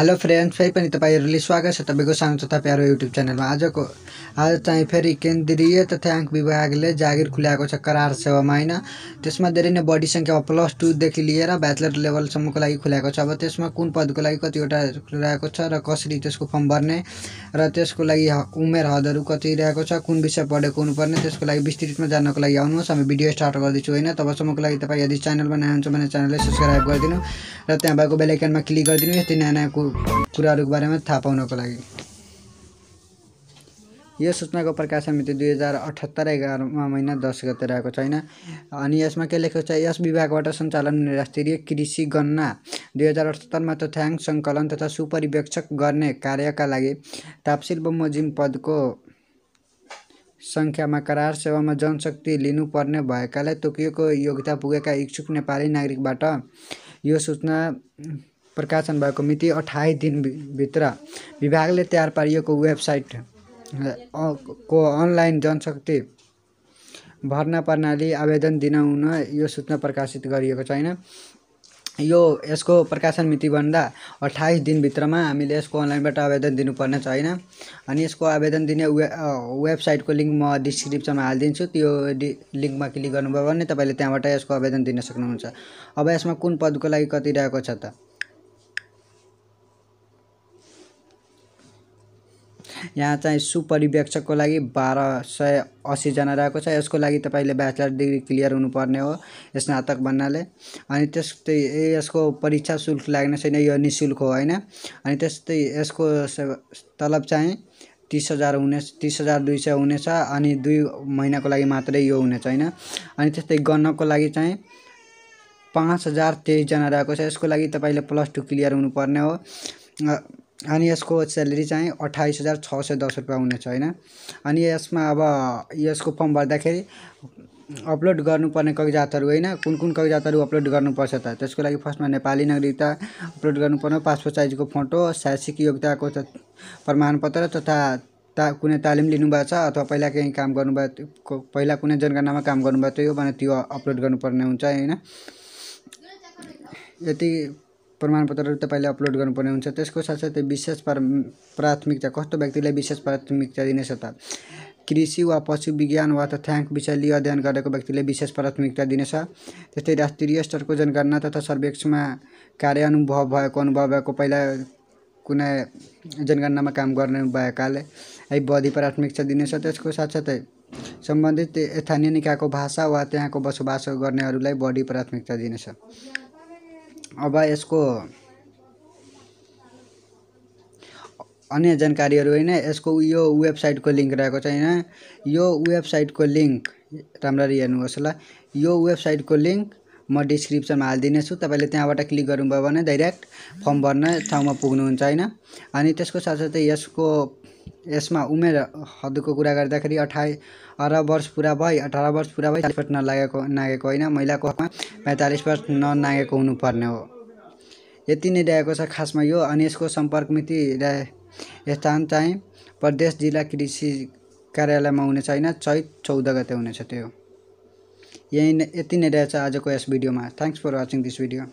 hello friends फेरि पनि तपाईँहरूले स्वागत छ तपाईँको सानो तथा प्यारो युट्युब च्यानलमा आजको आज चाहिँ फेरि केन्द्रीय तथ्याङ्क विभागले जागिर खुल्याएको छ करार सेवामा होइन त्यसमा धेरै नै बढी सङ्ख्यामा प्लस टूदेखि लिएर ब्याचलर लेभलसम्मको लागि खुलाएको छ अब त्यसमा कुन पदको लागि कतिवटा खुलाएको छ र कसरी त्यसको फर्म भर्ने र त्यसको लागि उमेर हदहरू कति रहेको छ कुन विषय पढेको हुनुपर्ने त्यसको लागि विस्तृतमा जान्नको लागि आउनुहोस् हामी भिडियो स्टार्ट गर्दैछु होइन तबसम्मको लागि तपाईँ यदि च्यानलमा नयाँ हुन्छ भने च्यानललाई सब्सक्राइब गरिदिनु र त्यहाँ भएको बेलायकनमा क्लिक गरिदिनु यस्तै नयाँ नयाँको कुराहरूको बारेमा थाहा पाउनको लागि यो सूचनाको प्रकाशन मिति दुई हजार अठहत्तर एघारमा महिना दस गते रहेको छैन अनि यसमा के लेखेको छ यस विभागबाट सञ्चालन राष्ट्रिय कृषि गणना दुई हजार अठहत्तरमा तथ्याङ्क सङ्कलन तथा सुपरिवेक्षक गर्ने कार्यका लागि तापसिल बमोजिम पदको सङ्ख्यामा करार सेवामा जनशक्ति लिनुपर्ने भएकाले तोकिएको योग्यता पुगेका इच्छुक नेपाली नागरिकबाट यो सूचना प्रकाशन भएको मिति अठाइस दिनभित्र विभागले तयार पारिएको वेबसाइट को अनलाइन जनशक्ति भर्ना प्रणाली आवेदन दिन हुन यो सूचना प्रकाशित गरिएको छैन यो यसको प्रकाशन मितिभन्दा अठाइस दिनभित्रमा हामीले यसको अनलाइनबाट आवेदन दिनुपर्ने छैन अनि यसको आवेदन दिने वे वेबसाइटको लिङ्क म डिस्क्रिप्सनमा हालिदिन्छु त्यो डि लिङ्कमा क्लिक गर्नुभयो भने तपाईँले त्यहाँबाट यसको आवेदन दिन सक्नुहुन्छ अब यसमा कुन पदको लागि कति रहेको छ त यहाँ चाहिँ सुपरिवेक्षकको लागि बाह्र सय असीजना रहेको छ यसको लागि तपाईँले ब्याचलर डिग्री क्लियर हुनुपर्ने हो स्नातक भन्नाले अनि त्यस्तै यसको परीक्षा शुल्क लाग्ने छैन यो नि शुल्क हो होइन अनि त्यस्तै यसको तलब चाहिँ तिस हजार हुने तिस हजार दुई सय हुनेछ अनि दुई महिनाको लागि मात्रै यो हुनेछ होइन अनि त्यस्तै गर्नको लागि चाहिँ पाँच हजार तेइसजना रहेको छ यसको लागि तपाईँले प्लस टू क्लियर हुनुपर्ने हो अनि यसको स्यालेरी चाहिँ अठाइस हजार छ सय दस रुपियाँ हुनेछ होइन अनि यसमा अब यसको फर्म भर्दाखेरि अपलोड गर्नुपर्ने कागजातहरू होइन कुन कुन कागजातहरू अपलोड गर्नुपर्छ त त्यसको लागि फर्स्टमा नेपाली नागरिकता अपलोड गर्नुपर्ने पासपोर्ट साइजको फोटो शैक्षिक योग्यताको प्रमाणपत्र तथा ता कुनै तालिम लिनुभएको छ अथवा पहिला केही काम गर्नुभयो पहिला कुनै जनगणनामा काम गर्नुभएको थियो भने त्यो अपलोड गर्नुपर्ने हुन्छ होइन यति प्रमाणपत्रहरू तपाईँले अपलोड गर्नुपर्ने हुन्छ त्यसको साथसाथै विशेष प्राथमिकता कस्तो व्यक्तिलाई विशेष प्राथमिकता दिनेछ त कृषि वा पशु विज्ञान वा तथ्याङ्क विषय लिएर अध्ययन गरेको व्यक्तिले विशेष प्राथमिकता दिनेछ त्यस्तै राष्ट्रिय स्तरको जनगणना तथा सर्वेक्षणमा कार्यअनुभव भएको अनुभव भएको पहिला कुनै जनगणनामा काम गर्ने भएकाले है बढी प्राथमिकता दिनेछ त्यसको साथसाथै सम्बन्धित स्थानीय निकायको भाषा वा त्यहाँको बसोबासो गर्नेहरूलाई बढी प्राथमिकता दिनेछ अब यसको अन्य जानकारीहरू होइन यसको यो वेबसाइटको लिङ्क रहेको छ होइन यो वेबसाइटको लिङ्क राम्ररी हेर्नुहोस् होला यो वेबसाइटको लिङ्क म डिस्क्रिप्सनमा हालिदिनेछु तपाईँले त्यहाँबाट क्लिक गर्नुभयो भने डाइरेक्ट फर्म भर्ने ठाउँमा पुग्नुहुन्छ होइन अनि त्यसको साथसाथै यसको यसमा उमेर हदको कुरा गर्दाखेरि अठाइ अठार वर्ष पुरा भई अठार वर्ष पुरा भई चालिस वर्ष नलागेको नागेको होइन महिलाको हकमा पैँतालिस वर्ष ननागेको हुनुपर्ने हो यति नै रहेको छ खासमा यो अनि यसको सम्पर्क मिति स्थान चाहिँ प्रदेश जिल्ला कृषि कार्यालयमा हुनेछ होइन चैत चौध गते हुनेछ त्यो यही यति नै रहेछ आजको यस भिडियोमा thanks for watching this video